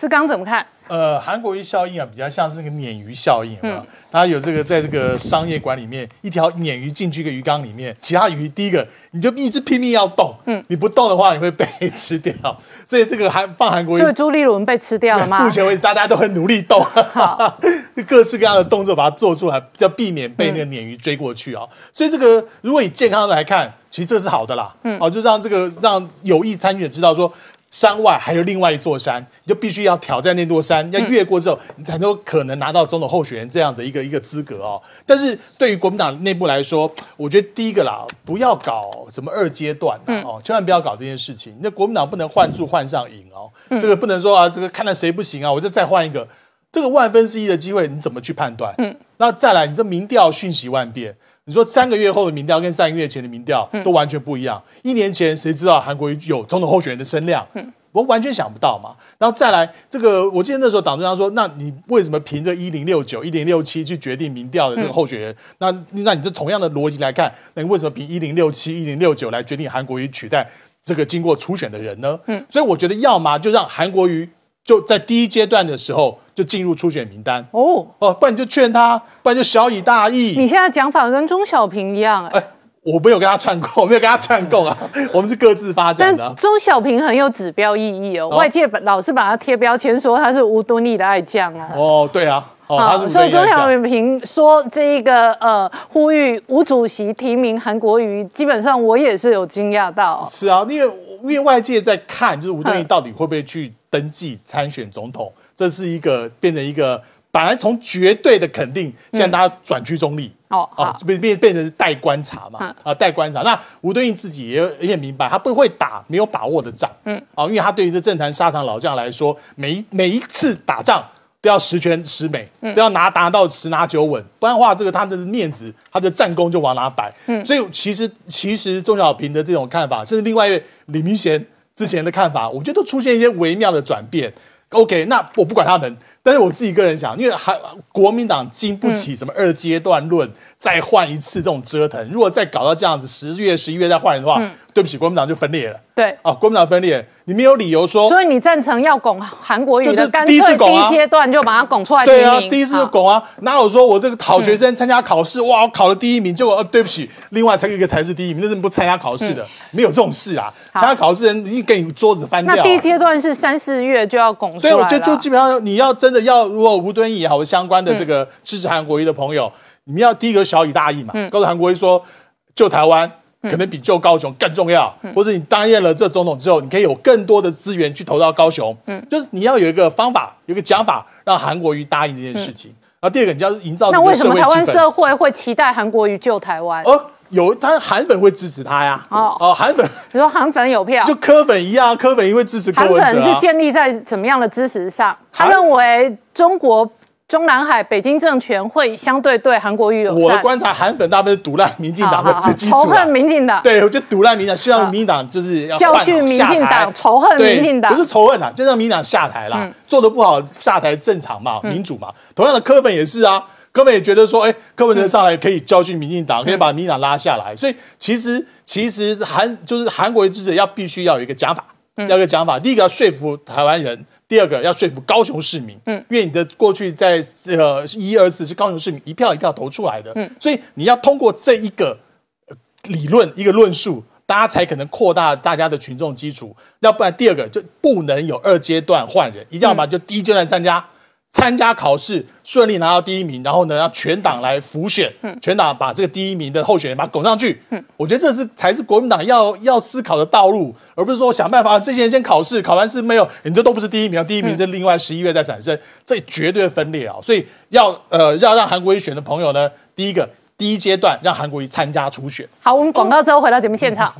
池缸怎么看？呃，韩国鱼效应啊，比较像是那个鲶鱼效应啊。它有这个，在这个商业馆里面，一条鲶鱼进去一个鱼缸里面，其他鱼第一个你就一直拼命要动，嗯，你不动的话你会被吃掉。所以这个韩放韩国鱼，这个朱立伦被吃掉了吗？目前为止，大家都很努力动，哈 各式各样的动作把它做出来，要避免被那个鲶鱼追过去啊。所以这个如果以健康来看，其实这是好的啦，嗯，哦，就让这个让有意参与的知道说。山外还有另外一座山，你就必须要挑战那座山，要越过之后，你才能可能拿到总统候选人这样的一个一个资格哦。但是对于国民党内部来说，我觉得第一个啦，不要搞什么二阶段哦，千万不要搞这件事情。那国民党不能换住换上瘾哦，这个不能说啊，这个看了谁不行啊，我就再换一个。这个万分之一的机会你怎么去判断？嗯，那再来你这民调瞬息万变。你说三个月后的民调跟上一个月前的民调都完全不一样。一年前谁知道韩国瑜有总统候选人的声量？我完全想不到嘛。然后再来，这个我记得那时候党中央说：“那你为什么凭着一零六九、一零六七去决定民调的这个候选人？那那你就同样的逻辑来看，那你为什么凭一零六七、一零六九来决定韩国瑜取代这个经过初选的人呢？”嗯，所以我觉得要么就让韩国瑜。就在第一阶段的时候就进入初选名单哦哦，不然就劝他，不然就小以大义。你现在讲法跟钟小平一样哎，我没有跟他串供，我 没有跟他串供啊，我们是各自发展。的中小平很有指标意义哦，外界老是把他贴标签，说他是吴敦逆的爱将啊。哦，对啊，哦，所以中小平说这一个呃呼吁吴主席提名韩国瑜，基本上我也是有惊讶到。是啊，因为。因为外界在看，就是吴敦义到底会不会去登记参选总统，这是一个变成一个本来从绝对的肯定，现在大家转趋中立，哦，啊，变变变成是待观察嘛，啊，待观察。那吴敦义自己也也明白，他不会打没有把握的仗，嗯，哦，因为他对于这政坛沙场老将来说，每一每一次打仗。都要十全十美，都要拿达到十拿九稳，不然的话，这个他的面子，他的战功就往哪摆？嗯，所以其实其实钟小平的这种看法，甚至另外一位李明贤之前的看法，我觉得都出现一些微妙的转变。OK，那我不管他们，但是我自己个人想，因为还国民党经不起什么二阶段论，再换一次这种折腾，如果再搞到这样子，十月十一月再换人的话。对不起，国民党就分裂了。对啊，国民党分裂，你没有理由说。所以你赞成要拱韩国瑜的，干脆第一阶段就把它拱出来。对啊，第一就拱啊，哪有说我这个考学生参加考试，哇，我考了第一名，结果对不起，另外才一个才是第一名，那是不参加考试的，没有这种事啊。参加考试人一给你桌子翻掉。那第一阶段是三四月就要拱出来。对，我就就基本上你要真的要，如果吴敦义也好，相关的这个支持韩国瑜的朋友，你们要第一个小以大义嘛，告诉韩国瑜说救台湾。可能比救高雄更重要，或者你担任了这总统之后，你可以有更多的资源去投到高雄。嗯，就是你要有一个方法，有一个讲法，让韩国瑜答应这件事情。然后第二个，你要营造那为什么台湾社会会期待韩国瑜救台湾？哦，有，他韩粉会支持他呀。哦哦，韩粉，你说韩粉有票，就柯粉一样，柯粉也会支持。韩粉是建立在什么样的支持上？他认为中国。中南海北京政权会相对对韩国愈有我的观察，韩粉大部分毒烂民进党的基础，仇恨民进党。对，我就堵毒烂民进党，希望民进党就是要教训民进党，仇恨民进党不是仇恨啊，就让民进党下台啦。做的不好下台正常嘛，民主嘛。同样的，柯粉也是啊，柯粉也觉得说，哎，柯文哲上来可以教训民进党，可以把民进党拉下来。所以其实其实韩就是韩国的支持要必须要有一个讲法，要个讲法。第一个要说服台湾人。第二个要说服高雄市民，因为你的过去在呃一、二、四是高雄市民一票一票投出来的，嗯，所以你要通过这一个理论一个论述，大家才可能扩大大家的群众基础。要不然第二个就不能有二阶段换人，一定要把就第一阶段参加。参加考试顺利拿到第一名，然后呢，让全党来浮选，嗯，全党把这个第一名的候选人把拱上去，嗯，我觉得这是才是国民党要要思考的道路，而不是说想办法这些人先考试，考完试没有，你这都不是第一名，第一名这另外十一月再产生，这绝对分裂啊！所以要呃要让韩国瑜选的朋友呢，第一个第一阶段让韩国瑜参加初选。好，我们广告之后回到节目现场。